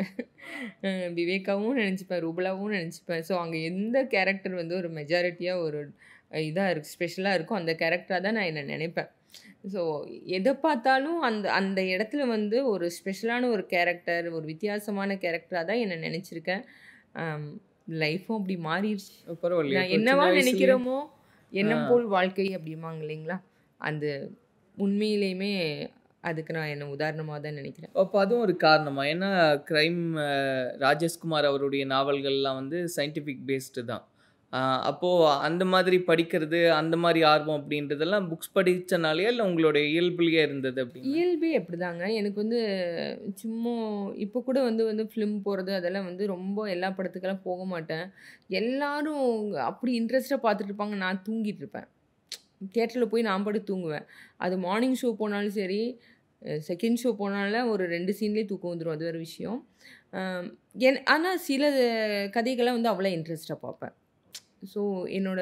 விவேக்காவும் நினச்சிப்பேன் ரூபலாவும் நினச்சிப்பேன் ஸோ அங்கே எந்த கேரக்டர் வந்து ஒரு மெஜாரிட்டியாக ஒரு இதாக இருக்கும் ஸ்பெஷலாக இருக்கும் அந்த கேரக்டராக தான் நான் என்ன நினைப்பேன் ஸோ எதை பார்த்தாலும் அந்த அந்த இடத்துல வந்து ஒரு ஸ்பெஷலான ஒரு கேரக்டர் ஒரு வித்தியாசமான கேரக்டராக தான் என்னை நினச்சிருக்கேன் லைஃப்பும் அப்படி மாறிடுச்சு பரவாயில்ல என்னவா நினைக்கிறோமோ என்ன போல் வாழ்க்கை அப்படிமாங்க இல்லைங்களா அந்த உண்மையிலையுமே அதுக்கு நான் என்ன உதாரணமாக தான் நினைக்கிறேன் அப்போ அதுவும் ஒரு காரணமாக ஏன்னா க்ரைம் ராஜேஷ்குமார் அவருடைய நாவல்கள்லாம் வந்து சயின்டிஃபிக் பேஸ்டு தான் அப்போது அந்த மாதிரி படிக்கிறது அந்த மாதிரி ஆர்வம் அப்படின்றதெல்லாம் புக்ஸ் படித்தனாலே இல்லை உங்களுடைய இயல்புலேயே இருந்தது அப்படி இயல்பே அப்படிதாங்க எனக்கு வந்து சும்மா இப்போ கூட வந்து வந்து ஃபிலிம் போகிறது அதெல்லாம் வந்து ரொம்ப எல்லா படத்துக்கெல்லாம் போக மாட்டேன் எல்லாரும் அப்படி இன்ட்ரெஸ்டாக பார்த்துட்டு இருப்பாங்க நான் தூங்கிட்டு இருப்பேன் தேட்டரில் போய் நான் படி தூங்குவேன் அது மார்னிங் ஷோ போனாலும் சரி செகண்ட் ஷோ போனால ஒரு ரெண்டு சீன்லேயே தூக்கம் வந்துடும் அது ஒரு விஷயம் என் ஆனால் சில கதைகளை வந்து அவ்வளோ இன்ட்ரெஸ்ட்டாக பார்ப்பேன் ஸோ என்னோட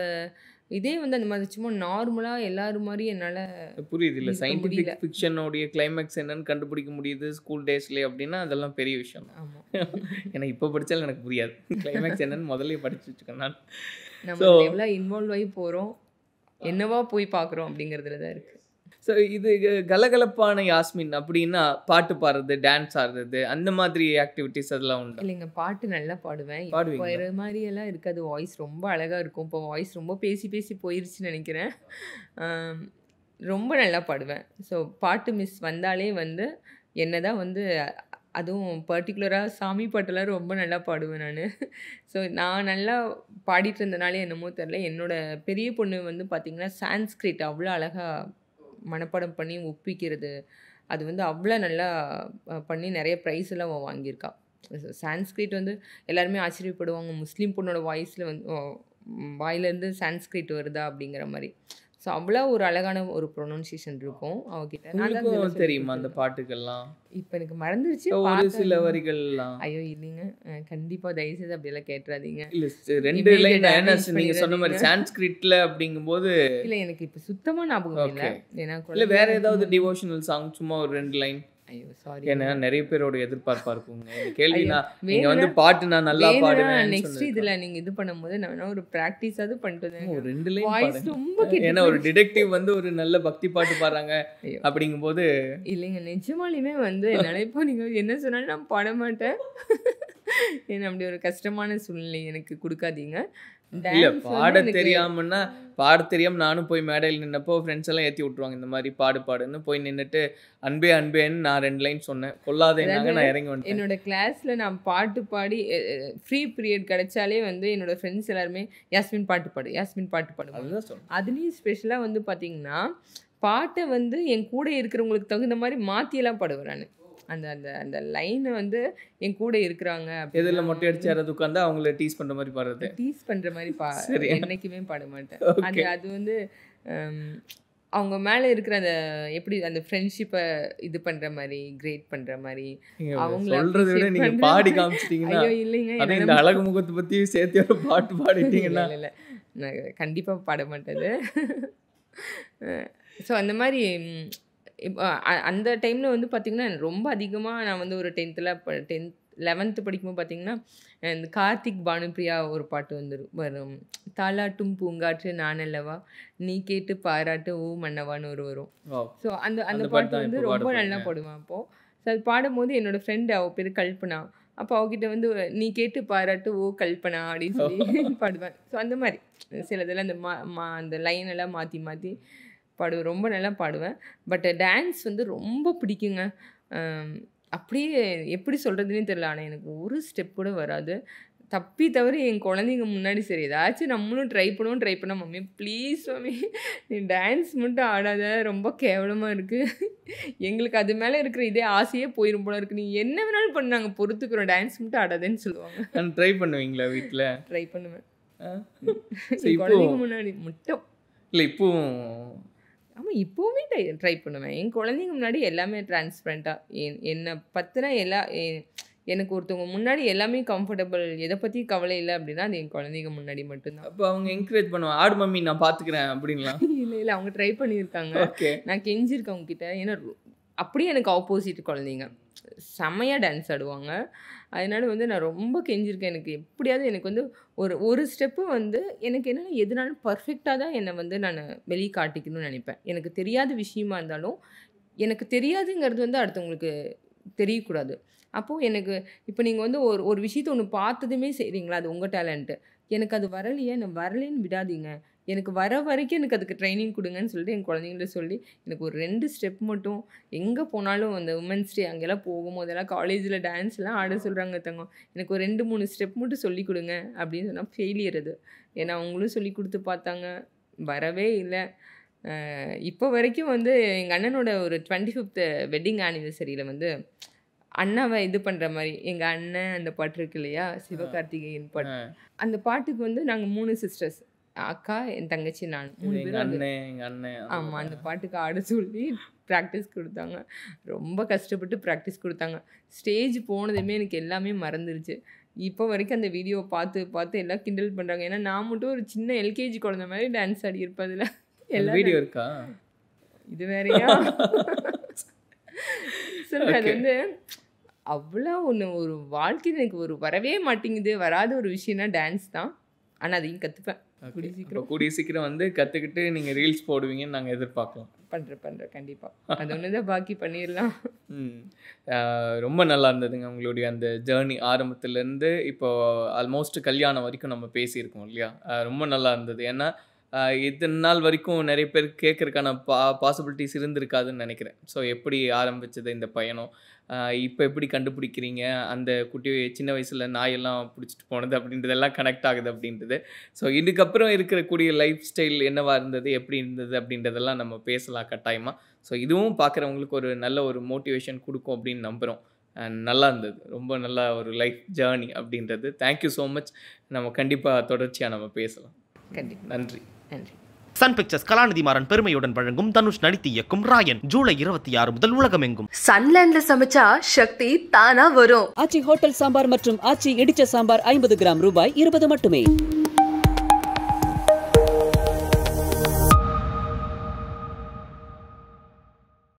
இதே வந்து அந்த மாதிரி சும்மா நார்மலாக எல்லாரும் மாதிரி என்னால் புரியுது இல்லை சயின்டிஃபிக் ஃபிக்ஷனுடைய கிளைமேக்ஸ் என்னன்னு கண்டுபிடிக்க முடியுது ஸ்கூல் டேஸ்லேயே அப்படின்னா அதெல்லாம் பெரிய விஷயம் ஆமாம் [laughs] எனக்கு இப்போ படித்தாலும் எனக்கு புரியாது கிளைமேக்ஸ் என்னன்னு முதல்ல படிச்சு வச்சுக்கேன் நான் நம்ம எவ்வளோ இன்வால்வ் ஆகி போகிறோம் என்னவா போய் பார்க்குறோம் அப்படிங்கிறதுல தான் இருக்குது ஸோ இது கலகலப்பான யாஸ்மின் அப்படின்னா பாட்டு பாடுறது டான்ஸ் ஆடுறது அந்த மாதிரி ஆக்டிவிட்டிஸ் அதெல்லாம் உண்டு இல்லைங்க பாட்டு நல்லா பாடுவேன் வேறு மாதிரி எல்லாம் இருக்காது வாய்ஸ் ரொம்ப அழகாக இருக்கும் இப்போ வாய்ஸ் ரொம்ப பேசி பேசி போயிருச்சுன்னு நினைக்கிறேன் ரொம்ப நல்லா பாடுவேன் ஸோ பாட்டு மிஸ் வந்தாலே வந்து என்ன தான் வந்து அதுவும் பர்டிகுலராக சாமி பாட்டெல்லாம் ரொம்ப நல்லா பாடுவேன் நான் ஸோ நான் நல்லா பாடிட்டு இருந்தனாலே என்னமோ தெரில என்னோடய பெரிய பொண்ணு வந்து பார்த்திங்கன்னா சான்ஸ்கிரிட் அவ்வளோ அழகாக மனப்பாடம் பண்ணி ஒப்பிக்கிறது அது வந்து அவ்வளோ நல்லா பண்ணி நிறைய ப்ரைஸ் எல்லாம் அவன் வாங்கியிருக்கா சான்ஸ்கிரிட் வந்து எல்லாருமே ஆச்சரியப்படுவாங்க முஸ்லீம் பொண்ணோட வாய்ஸில் வந்து வாயிலேருந்து சான்ஸ்கிரிட் வருதா அப்படிங்கிற மாதிரி ஸோ அவ்வளோ ஒரு அழகான ஒரு ப்ரொனன்சியேஷன் இருக்கும் அவகிட்ட தெரியுமா அந்த பாட்டுகள்லாம் இப்போ எனக்கு மறந்துருச்சு ஒரு சில வரிகள்லாம் ஐயோ இல்லைங்க கண்டிப்பாக தயவுசெய்து அப்படியெல்லாம் கேட்டுறாதீங்க இல்லை ரெண்டு லைன் நீங்கள் சொன்ன மாதிரி சான்ஸ்கிரிட்ல அப்படிங்கும்போது இல்லை எனக்கு இப்போ சுத்தமாக ஞாபகம் இல்லை ஏன்னா இல்லை வேற ஏதாவது டிவோஷனல் சாங் சும்மா ஒரு ரெண்டு லைன் சாரி ஏன்னா நிறைய பேரோட எதிர்பார்ப்பா இருக்குங்க கேள்வி நீங்க வந்து பாட்டு நான் நல்லா பாடுவேன் நெக்ஸ்ட் இதுல நீங்க இது பண்ணும்போது நான் வேணா ஒரு பிராக்டிஸ் அது பண்ணிட்டு ஒரு ரெண்டு லைன் வாய்ஸ் ரொம்ப ஏன்னா ஒரு டிடெக்டிவ் வந்து ஒரு நல்ல பக்தி பாட்டு பாடுறாங்க அப்படிங்கும்போது இல்லைங்க நிஜமாலுமே வந்து நினைப்போம் நீங்க என்ன சொன்னாலும் நான் பாட மாட்டேன் ஏன்னா அப்படி ஒரு கஷ்டமான சூழ்நிலை எனக்கு கொடுக்காதீங்க பாட தெரியாமன்னா பாட தெரியாம நானும் போய் மேடையில் நின்னப்போ ஃப்ரெண்ட்ஸ் எல்லாம் ஏத்தி விட்டுருவாங்க இந்த மாதிரி பாடு பாடுன்னு போய் நின்றுட்டு அன்பே அன்பேன்னு நான் ரெண்டு லைன் சொன்னேன் கொல்லாத நான் இறங்கி வந்துட்டேன் என்னோட கிளாஸ்ல நான் பாட்டு பாடி ஃப்ரீ பீரியட் கிடைச்சாலே வந்து என்னோட ஃப்ரெண்ட்ஸ் எல்லாருமே யாஸ்மின் பாட்டு பாடு யாஸ்மின் பாட்டு பாடு சொன்னேன் சொல்லுவேன் அதுலேயும் ஸ்பெஷலாக வந்து பார்த்தீங்கன்னா பாட்டை வந்து என் கூட இருக்கிறவங்களுக்கு தகுந்த மாதிரி மாற்றியெல்லாம் பாடுவேன் நான் அந்த அந்த அந்த லைனை வந்து என் கூட இருக்கிறாங்க எதில் மொட்டை அடிச்சு உட்காந்து அவங்கள டீஸ் பண்ணுற மாதிரி பாடுறது டீஸ் பண்ணுற மாதிரி பா [laughs] என்றைக்குமே பாட மாட்டேன் [laughs] அது அது வந்து um, அவங்க மேலே இருக்கிற அந்த எப்படி அந்த ஃப்ரெண்ட்ஷிப்பை இது பண்ணுற மாதிரி கிரேட் பண்ணுற மாதிரி அவங்க சொல்றதை விட நீங்கள் பாடி காமிச்சிட்டிங்கன்னா இல்லைங்க இந்த அழகு முகத்தை பற்றி சேர்த்து ஒரு பாட்டு [laughs] பாடிட்டீங்கன்னா இல்லை நான் கண்டிப்பாக பாட மாட்டேது ஸோ அந்த மாதிரி அந்த டைமில் வந்து பார்த்திங்கன்னா ரொம்ப அதிகமாக நான் வந்து ஒரு டென்த்தில் டென்த் லெவன்த்து படிக்கும்போது பார்த்திங்கன்னா இந்த கார்த்திக் பானுப்ரியா ஒரு பாட்டு வந்துடும் வரும் தாலாட்டும் பூங்காற்று நான் அல்லவா நீ கேட்டு பாராட்டு ஊ மன்னவான்னு ஒரு வரும் ஸோ அந்த அந்த பாட்டு வந்து ரொம்ப நல்லா பாடுவான் அப்போது ஸோ அது பாடும்போது என்னோடய ஃப்ரெண்டு அவள் பேர் கல்பனா அப்போ அவகிட்ட வந்து நீ கேட்டு பாராட்டு ஓ கல்பனா அப்படின்னு சொல்லி [laughs] பாடுவேன் ஸோ அந்த மாதிரி சிலதெல்லாம் அந்த மா மா அந்த லைன் எல்லாம் மாற்றி மாற்றி பாடுவேன் ரொம்ப நல்லா பாடுவேன் பட் டான்ஸ் வந்து ரொம்ப பிடிக்குங்க அப்படியே எப்படி சொல்கிறதுனே தெரில ஆனால் எனக்கு ஒரு ஸ்டெப் கூட வராது தப்பி தவிர என் குழந்தைங்க முன்னாடி சரி ஏதாச்சும் நம்மளும் ட்ரை பண்ணுவோம் ட்ரை பண்ண மம்மி ப்ளீஸ் மம்மி நீ டான்ஸ் மட்டும் ஆடாத ரொம்ப கேவலமாக இருக்குது எங்களுக்கு அது மேலே இருக்கிற இதே ஆசையே போயிடும் போல இருக்குது நீ என்ன வேணாலும் பண்ண நாங்கள் பொறுத்துக்கிறோம் டான்ஸ் மட்டும் ஆடாதேன்னு சொல்லுவாங்க ட்ரை [laughs] பண்ணுவீங்களா வீட்டில் ட்ரை பண்ணுவேன் [laughs] குழந்தைங்க முன்னாடி மட்டும் இல்லை இப்போவும் ஆமாம் இப்போவுமே ட்ரை ட்ரை பண்ணுவேன் என் குழந்தைங்க முன்னாடி எல்லாமே ட்ரான்ஸ்பரண்ட்டாக என் என்னை பற்றினா எல்லா எனக்கு ஒருத்தவங்க முன்னாடி எல்லாமே கம்ஃபர்டபுள் எதை பற்றி கவலை இல்லை அப்படின்னா அது என் குழந்தைங்க முன்னாடி மட்டும்தான் அப்போ அவங்க என்கரேஜ் பண்ணுவாங்க ஆடு மம்மி நான் பார்த்துக்கிறேன் அப்படிங்களா [laughs] இல்லை இல்லை அவங்க ட்ரை பண்ணியிருக்காங்க நான் கெஞ்சிருக்கேன் அவங்க கிட்ட ஏன்னா அப்படியே எனக்கு ஆப்போசிட் குழந்தைங்க செம்மையாக டான்ஸ் ஆடுவாங்க அதனால வந்து நான் ரொம்ப கெஞ்சிருக்கேன் எனக்கு எப்படியாவது எனக்கு வந்து ஒரு ஒரு ஸ்டெப்பு வந்து எனக்கு என்னென்னா எதுனாலும் பர்ஃபெக்டாக தான் என்னை வந்து நான் வெளியே காட்டிக்கணும்னு நினைப்பேன் எனக்கு தெரியாத விஷயமா இருந்தாலும் எனக்கு தெரியாதுங்கிறது வந்து அடுத்தவங்களுக்கு தெரியக்கூடாது அப்போது எனக்கு இப்போ நீங்கள் வந்து ஒரு ஒரு விஷயத்த ஒன்று பார்த்ததுமே செய்கிறீங்களா அது உங்கள் டேலண்ட்டு எனக்கு அது வரலையே நான் வரலேன்னு விடாதீங்க எனக்கு வர வரைக்கும் எனக்கு அதுக்கு ட்ரைனிங் கொடுங்கன்னு சொல்லிட்டு என் குழந்தைங்கள சொல்லி எனக்கு ஒரு ரெண்டு ஸ்டெப் மட்டும் எங்கே போனாலும் அந்த உமன்ஸ் டே அங்கெல்லாம் போகும்போதெல்லாம் காலேஜில் டான்ஸ்லாம் ஆட சொல்கிறாங்க தங்கம் எனக்கு ஒரு ரெண்டு மூணு ஸ்டெப் மட்டும் சொல்லி கொடுங்க அப்படின்னு சொன்னால் ஃபெயிலியர் அது ஏன்னா அவங்களும் சொல்லி கொடுத்து பார்த்தாங்க வரவே இல்லை இப்போ வரைக்கும் வந்து எங்கள் அண்ணனோட ஒரு டுவெண்ட்டி ஃபிஃப்த்து வெட்டிங் ஆனிவர்சரியில் வந்து அண்ணாவை இது பண்ணுற மாதிரி எங்கள் அண்ணன் அந்த பாட்டு இருக்கு இல்லையா சிவகார்த்திகேயன் பாட்டு அந்த பாட்டுக்கு வந்து நாங்கள் மூணு சிஸ்டர்ஸ் அக்கா என் தங்கச்சி நான் ஆமாம் அந்த பாட்டுக்கு ஆட சொல்லி ப்ராக்டிஸ் கொடுத்தாங்க ரொம்ப கஷ்டப்பட்டு ப்ராக்டிஸ் கொடுத்தாங்க ஸ்டேஜ் போனதுமே எனக்கு எல்லாமே மறந்துருச்சு இப்போ வரைக்கும் அந்த வீடியோவை பார்த்து பார்த்து எல்லாம் கிண்டல் பண்ணுறாங்க ஏன்னா நான் மட்டும் ஒரு சின்ன எல்கேஜி குழந்த மாதிரி டான்ஸ் ஆடி இருப்பதில் எல்லா வீடியோ இருக்கா இது வேறையா சரி அது வந்து அவ்வளோ ஒன்று ஒரு வாழ்க்கையில் எனக்கு ஒரு வரவே மாட்டேங்குது வராத ஒரு விஷயம்னா டான்ஸ் தான் ஆனால் அதையும் கற்றுப்பேன் கூடிய சீக்கிரம் கூடிய சீக்கிரம் வந்து கற்றுக்கிட்டு நீங்கள் ரீல்ஸ் போடுவீங்கன்னு நாங்கள் எதிர்பார்க்கலாம் பண்ணுறேன் பண்ணுறேன் கண்டிப்பாக அது ஒன்று தான் பாக்கி பண்ணிடலாம் ரொம்ப நல்லா இருந்ததுங்க உங்களுடைய அந்த ஜேர்னி ஆரம்பத்துலேருந்து இப்போது ஆல்மோஸ்ட் கல்யாணம் வரைக்கும் நம்ம பேசியிருக்கோம் இல்லையா ரொம்ப நல்லா இருந்தது ஏன்னா இத்தனை நாள் வரைக்கும் நிறைய பேர் கேட்குறக்கான பா பாசிபிலிட்டிஸ் இருந்திருக்காதுன்னு நினைக்கிறேன் ஸோ எப்படி ஆரம்பித்தது இந்த பயணம் இப்போ எப்படி கண்டுபிடிக்கிறீங்க அந்த குட்டி சின்ன வயசில் நாயெல்லாம் பிடிச்சிட்டு போனது அப்படின்றதெல்லாம் கனெக்ட் ஆகுது அப்படின்றது ஸோ இதுக்கப்புறம் இருக்கக்கூடிய லைஃப் ஸ்டைல் என்னவாக இருந்தது எப்படி இருந்தது அப்படின்றதெல்லாம் நம்ம பேசலாம் கட்டாயமாக ஸோ இதுவும் பார்க்குறவங்களுக்கு ஒரு நல்ல ஒரு மோட்டிவேஷன் கொடுக்கும் அப்படின்னு நம்புகிறோம் நல்லா இருந்தது ரொம்ப நல்ல ஒரு லைஃப் ஜேர்னி அப்படின்றது தேங்க்யூ ஸோ மச் நம்ம கண்டிப்பாக தொடர்ச்சியாக நம்ம பேசலாம் நன்றி நன்றி சன் பிக்சர்ஸ் கலாநிதி மாறன் பெருமையுடன் வழங்கும் தனுஷ் நடித்து இயக்கும் ராயன் ஜூலை இருபத்தி ஆறு முதல் உலகமெங்கும் சன்லேண்ட்ல சமைச்சா சக்தி தானா வரும் ஆச்சி ஹோட்டல் சாம்பார் மற்றும் ஆச்சி இடிச்ச சாம்பார் ஐம்பது கிராம் ரூபாய் இருபது மட்டுமே